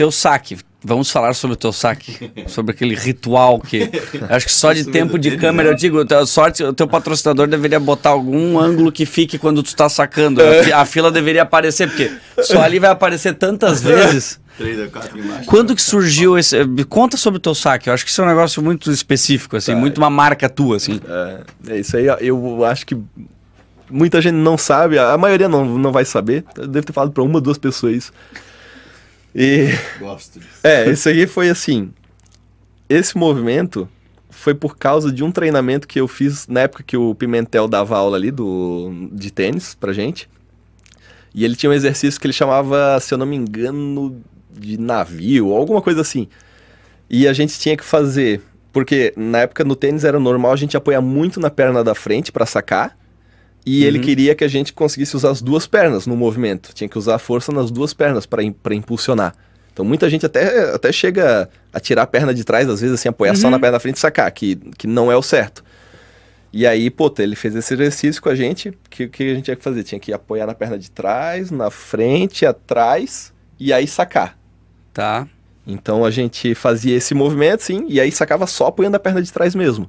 teu saque. Vamos falar sobre o teu saque, sobre aquele ritual que. Acho que só de tempo de câmera, eu digo, sorte, o teu patrocinador deveria botar algum ângulo que fique quando tu tá sacando. A, fila deveria aparecer, porque só ali vai aparecer tantas vezes. Quando que surgiu esse. Conta sobre o teu saque. Eu acho que isso é um negócio muito específico, assim, tá. muito uma marca tua, assim. É, é isso aí eu acho que muita gente não sabe, a maioria não, não vai saber. deve ter falado para uma ou duas pessoas. E... Gosto disso. É, isso aí foi assim. Esse movimento foi por causa de um treinamento que eu fiz na época que o Pimentel dava aula ali do, de tênis pra gente. E ele tinha um exercício que ele chamava, se eu não me engano, de navio, alguma coisa assim. E a gente tinha que fazer, porque na época no tênis era normal a gente apoiar muito na perna da frente para sacar e uhum. ele queria que a gente conseguisse usar as duas pernas no movimento. Tinha que usar a força nas duas pernas para impulsionar. Então muita gente até, até chega a tirar a perna de trás, às vezes assim, apoiar uhum. só na uhum. perna da frente e sacar, que, que não é o certo. E aí, puta, ele fez esse exercício com a gente, que o que a gente tinha que fazer? Tinha que apoiar na perna de trás, na frente, atrás, e aí sacar. Tá. Então a gente fazia esse movimento, sim, e aí sacava só apoiando a perna de trás mesmo.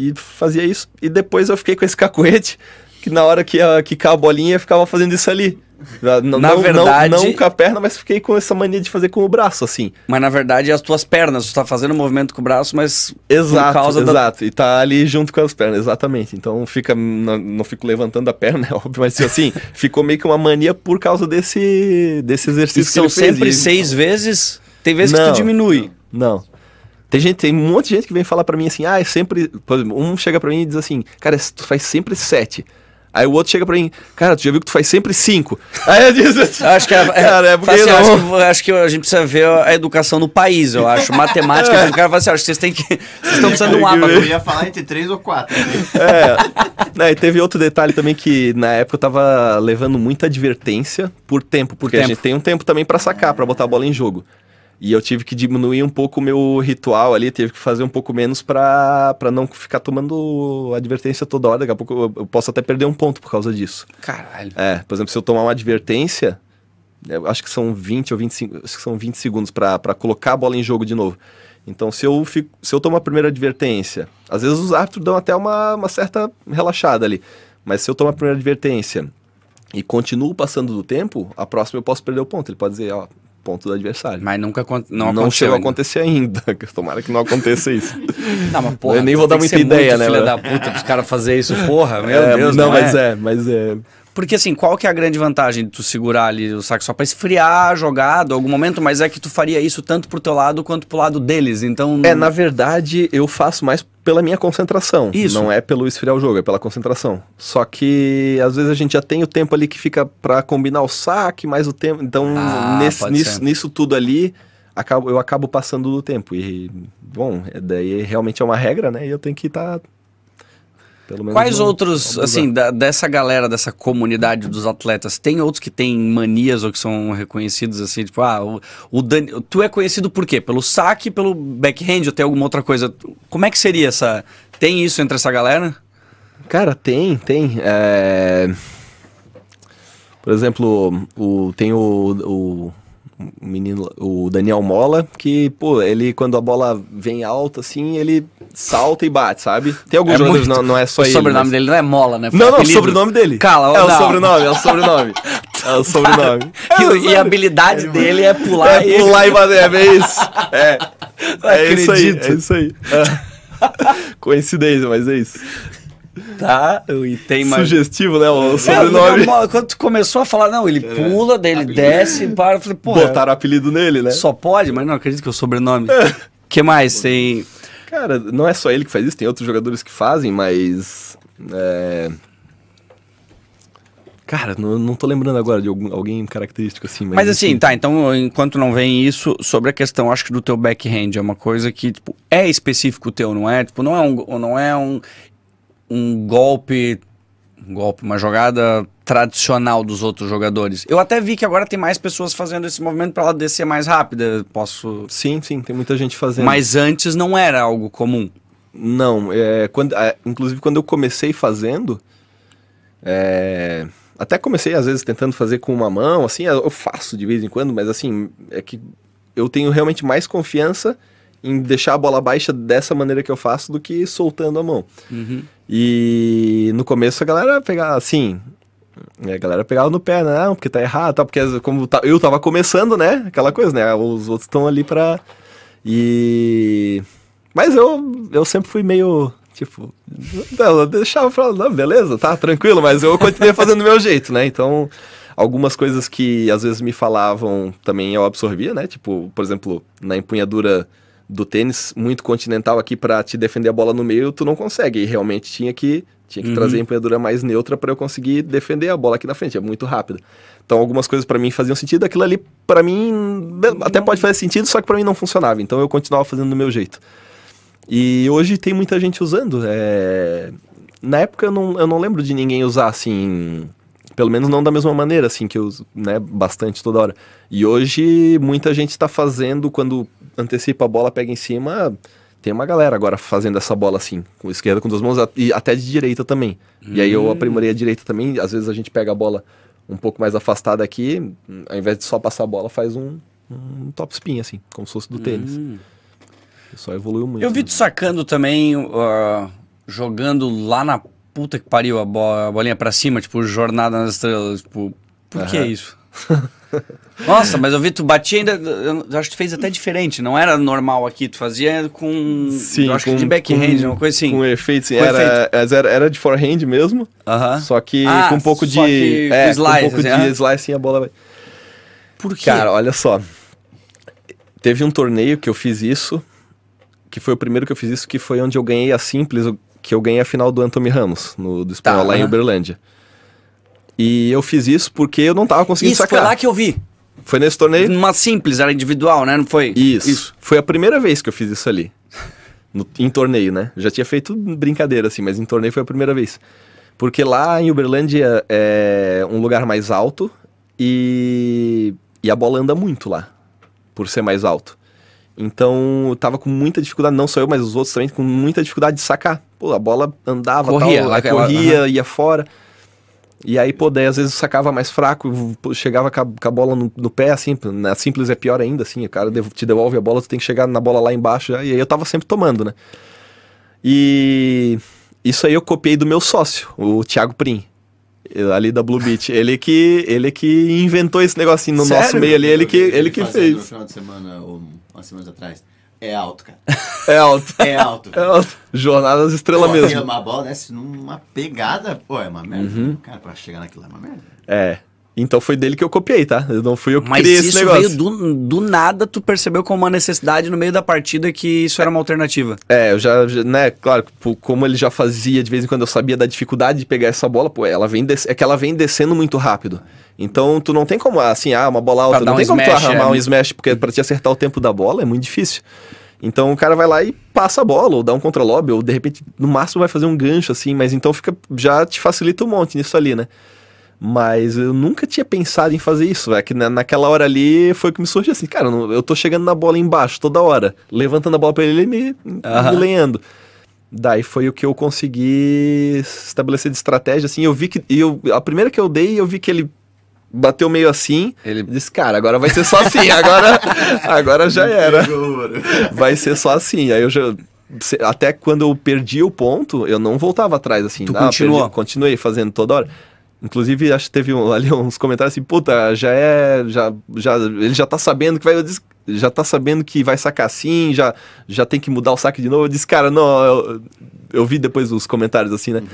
E fazia isso. E depois eu fiquei com esse cacuete, que na hora que ia quicar a bolinha, ficava fazendo isso ali. Não, na não, verdade, não, não, com a perna, mas fiquei com essa mania de fazer com o braço, assim. Mas na verdade é as tuas pernas, tu tá fazendo movimento com o braço, mas exato, por causa exato. Da... E tá ali junto com as pernas, exatamente. Então fica não, não fico levantando a perna, é óbvio, mas assim, ficou meio que uma mania por causa desse desse exercício e que são sempre fez, seis então. vezes? Tem vezes que tu diminui. Não. Tem gente, tem um monte de gente que vem falar para mim assim, ah, é sempre. Um chega para mim e diz assim, cara, tu faz sempre sete. Aí o outro chega pra mim, cara, tu já viu que tu faz sempre cinco. Aí eu disse assim, acho que, é, é cara, é porque assim, não... Ah, acho, que, acho que a gente precisa ver a educação no país, eu acho. Matemática, é. o cara fala assim, ah, acho que vocês têm que. Vocês estão precisando de um mapa. Eu ia falar entre três ou quatro. Né? É. é. E teve outro detalhe também que na época eu tava levando muita advertência por tempo, porque por tempo. a gente tem um tempo também para sacar, para botar a bola em jogo. E eu tive que diminuir um pouco o meu ritual ali, tive que fazer um pouco menos para não ficar tomando advertência toda hora. Daqui a pouco eu, eu posso até perder um ponto por causa disso. Caralho. É, por exemplo, se eu tomar uma advertência, eu acho que são 20 ou 25, acho que são 20 segundos para colocar a bola em jogo de novo. Então, se eu, fico, se eu tomo a primeira advertência, às vezes os árbitros dão até uma, uma certa relaxada ali. Mas se eu tomo a primeira advertência e continuo passando do tempo, a próxima eu posso perder o ponto. Ele pode dizer, ó, ponto do adversário. Mas nunca não, não chegou a acontecer ainda. Tomara que não aconteça isso. não, mas porra, eu nem vou dar muita ideia, muito né? Filha da puta os caras fazer isso, porra, meu é, Deus. Não, não mas é. é, mas é. Porque assim, qual que é a grande vantagem de tu segurar ali o saco só para esfriar a jogada algum momento, mas é que tu faria isso tanto pro teu lado quanto pro lado deles, então... Não... É, na verdade, eu faço mais pela minha concentração. Isso. Não é pelo esfriar o jogo, é pela concentração. Só que às vezes a gente já tem o tempo ali que fica para combinar o saque, mais o tempo. Então, ah, nesse, nisso, nisso, tudo ali, acabo, eu acabo passando do tempo. E, bom, é daí realmente é uma regra, né? E eu tenho que estar. Tá Quais outros, assim, da, dessa galera, dessa comunidade dos atletas, tem outros que têm manias ou que são reconhecidos, assim, tipo, ah, o, o Dani, tu é conhecido por quê? Pelo saque, pelo backhand ou tem alguma outra coisa? Como é que seria essa... Tem isso entre essa galera? Cara, tem, tem. É... Por exemplo, o, tem o, o menino, o Daniel Mola, que, pô, ele quando a bola vem alta, assim, ele salta e bate, sabe? Tem alguns é jogadores, muito... não, não é só o ele. O sobrenome mas... dele não é Mola, né? Foi não, não, o sobrenome dele. Cala, é não. o sobrenome, é o sobrenome. É o sobrenome. e, é o e a habilidade é, dele é pular é e. Pular e bater, é isso. É. É isso aí, é isso aí. Coincidência, mas é isso. Tá, e tem mais. Sugestivo, né? O sobrenome. Não, não, quando tu começou a falar, não, ele é. pula, daí ele apelido. desce, para. Eu falei, pô. Botaram apelido nele, né? Só pode, mas não acredito que é o sobrenome. O é. que mais? Tem Cara, não é só ele que faz isso, tem outros jogadores que fazem, mas. É... Cara, não, não tô lembrando agora de algum, alguém característico assim. Mas, mas assim, tá, então enquanto não vem isso, sobre a questão, acho que do teu backhand, é uma coisa que, tipo, é específico teu, não é? Tipo, não é um, não é um, um golpe um golpe, uma jogada tradicional dos outros jogadores. Eu até vi que agora tem mais pessoas fazendo esse movimento para ela descer mais rápida. Posso. Sim, sim, tem muita gente fazendo. Mas antes não era algo comum. Não, é, quando, é, inclusive quando eu comecei fazendo, é, até comecei às vezes tentando fazer com uma mão, assim, eu faço de vez em quando, mas assim, é que eu tenho realmente mais confiança em deixar a bola baixa dessa maneira que eu faço do que soltando a mão. Uhum. E no começo a galera pegava assim. É, a galera pegava no pé, né? Ah, porque tá errado, tá? Porque como eu tava começando, né? Aquela coisa, né? Os outros estão ali pra. E. Mas eu, eu sempre fui meio. Tipo, não, eu deixava pra não, beleza, tá tranquilo, mas eu continuei fazendo do meu jeito, né? Então, algumas coisas que às vezes me falavam também eu absorvia, né? Tipo, por exemplo, na empunhadura do tênis muito continental aqui para te defender a bola no meio, tu não consegue. E realmente tinha que tinha que uhum. trazer a empunhadura mais neutra para eu conseguir defender a bola aqui na frente. É muito rápido. Então, algumas coisas para mim faziam sentido. Aquilo ali, para mim, uhum. até pode fazer sentido, só que para mim não funcionava. Então, eu continuava fazendo do meu jeito. E hoje tem muita gente usando. É... Na época, eu não, eu não lembro de ninguém usar assim. Pelo menos não da mesma maneira, assim, que eu uso, né, bastante toda hora. E hoje, muita gente está fazendo, quando antecipa a bola, pega em cima, tem uma galera agora fazendo essa bola assim, com esquerda, com duas mãos, e até de direita também. Hum. E aí eu hum. aprimorei a direita também, às vezes a gente pega a bola um pouco mais afastada aqui, ao invés de só passar a bola, faz um, um top spin, assim, como se fosse do tênis. Hum. Só evoluiu muito. Eu vi né? tu sacando também, uh, jogando lá na puta que pariu, a, a bolinha para cima, tipo, jornada nas estrelas. Tipo, por uhum. que isso? Nossa, mas eu vi tu batia ainda. Eu acho que tu fez até diferente. Não era normal aqui, tu fazia com. Sim, eu acho com, que de backhand, uma coisa assim. Com efeito, sim. Com era, efeito. era, era de forehand mesmo. Uh -huh. Só que ah, com um pouco de. É, slice, com um pouco assim, de slice, a bola vai. Por quê? Cara, olha só. Teve um torneio que eu fiz isso. Que foi o primeiro que eu fiz isso, que foi onde eu ganhei a simples. Eu que eu ganhei a final do Anthony Ramos, no, do espanhol tá, lá uh -huh. em Uberlândia. E eu fiz isso porque eu não tava conseguindo isso, sacar. Isso, foi lá que eu vi. Foi nesse torneio? Uma simples, era individual, né? Não foi? Isso. isso. Foi a primeira vez que eu fiz isso ali. No, em torneio, né? Já tinha feito brincadeira assim, mas em torneio foi a primeira vez. Porque lá em Uberlândia é um lugar mais alto e, e a bola anda muito lá, por ser mais alto. Então eu tava com muita dificuldade, não só eu, mas os outros também, com muita dificuldade de sacar pô, a bola andava, corria, tal, corria, uhum. ia fora. E aí, pô, daí às vezes sacava mais fraco, chegava com a, com a bola no, no, pé, assim, na simples é pior ainda, assim, o cara te devolve a bola, tu tem que chegar na bola lá embaixo, já, e aí eu tava sempre tomando, né? E isso aí eu copiei do meu sócio, o Thiago Prim, eh, ali da Blue Beach. Ele que, ele que inventou esse negocinho no Sério? nosso meio ali, ele que, ele que fez. No final de semana, ou umas semanas atrás, é alto, cara. É alto. É alto. é alto. Jornadas estrela pô, mesmo. É uma bola desce né? numa pegada, pô, é uma merda. Uhum. Cara, pra chegar naquilo é uma merda. É. Então foi dele que eu copiei, tá? Eu não fui eu que Mas criei esse negócio. Mas isso veio do, do nada, tu percebeu como uma necessidade no meio da partida que isso era uma alternativa. É, eu já, né, claro, como ele já fazia de vez em quando, eu sabia da dificuldade de pegar essa bola, pô, ela vem é que ela vem descendo muito rápido. Então tu não tem como, ah, assim, ah, uma bola alta, não um tem como tu arramar é. um smash, porque pra te acertar o tempo da bola é muito difícil. Então o cara vai lá e passa a bola, ou dá um contra-lobby, ou de repente, no máximo vai fazer um gancho, assim, mas então fica já te facilita um monte nisso ali, né? Mas eu nunca tinha pensado em fazer isso, é que na, naquela hora ali foi que me surgiu assim, cara, eu tô chegando na bola embaixo toda hora, levantando a bola para ele e me, uhum. me lenhando. Daí foi o que eu consegui estabelecer de estratégia, assim, eu vi que, eu, a primeira que eu dei, eu vi que ele bateu meio assim, ele disse, cara, agora vai ser só assim, agora, agora já era, vai ser só assim, aí eu já, até quando eu perdi o ponto, eu não voltava atrás, assim, tu ah, continuou? Perdi, continuei fazendo toda hora, Inclusive, acho que teve um, ali uns comentários assim, puta, já é. Já, já, ele já tá sabendo que vai. Já tá sabendo que vai sacar assim, já, já tem que mudar o saque de novo. Eu disse, cara, não, eu, eu vi depois os comentários assim, né? Uhum.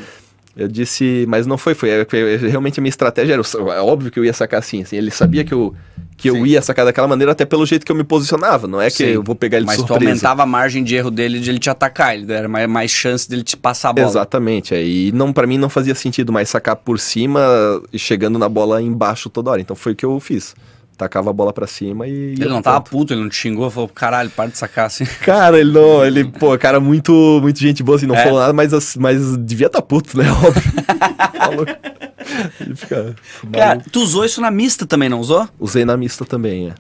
Eu disse, mas não foi, foi. É, é, realmente a minha estratégia era. É óbvio que eu ia sacar assim, assim. Ele sabia que eu, que eu ia sacar daquela maneira, até pelo jeito que eu me posicionava. Não é que Sim. eu vou pegar ele mas de surpresa. Mas tu aumentava a margem de erro dele de ele te atacar. Ele era mais, mais chance dele te passar a bola. Exatamente. Aí é. não para mim não fazia sentido mais sacar por cima e chegando na bola embaixo toda hora. Então foi o que eu fiz tacava a bola para cima e. Ele não tava puto, ele não te xingou, falou, caralho, para de sacar assim. Cara, ele não, ele, pô, cara, muito, muito gente boa, assim, não é. falou nada, mas, assim, mas devia tá puto, né? Óbvio. ele fica. Cara, tu usou isso na mista também, não usou? Usei na mista também, é.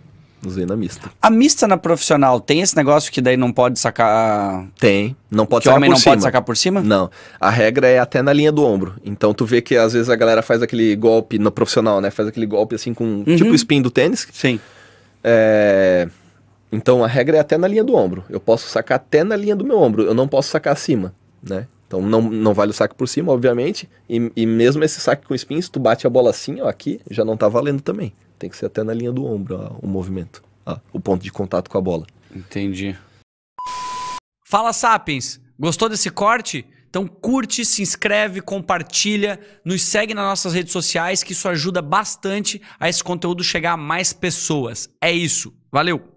Usei na mista. A mista na profissional tem esse negócio que daí não pode sacar. Tem. Não pode que sacar homem por não cima. pode sacar por cima? Não. A regra é até na linha do ombro. Então tu vê que às vezes a galera faz aquele golpe no profissional, né? Faz aquele golpe assim com. Uhum. Tipo o spin do tênis. Sim. É. Então a regra é até na linha do ombro. Eu posso sacar até na linha do meu ombro. Eu não posso sacar acima, né? Então não, não vale o saque por cima, obviamente. E, e mesmo esse saque com se tu bate a bola assim, ó, aqui, já não tá valendo também. Tem que ser até na linha do ombro ó, o movimento, ó, o ponto de contato com a bola. Entendi. Fala, Sapiens! Gostou desse corte? Então curte, se inscreve, compartilha, nos segue nas nossas redes sociais, que isso ajuda bastante a esse conteúdo chegar a mais pessoas. É isso. Valeu!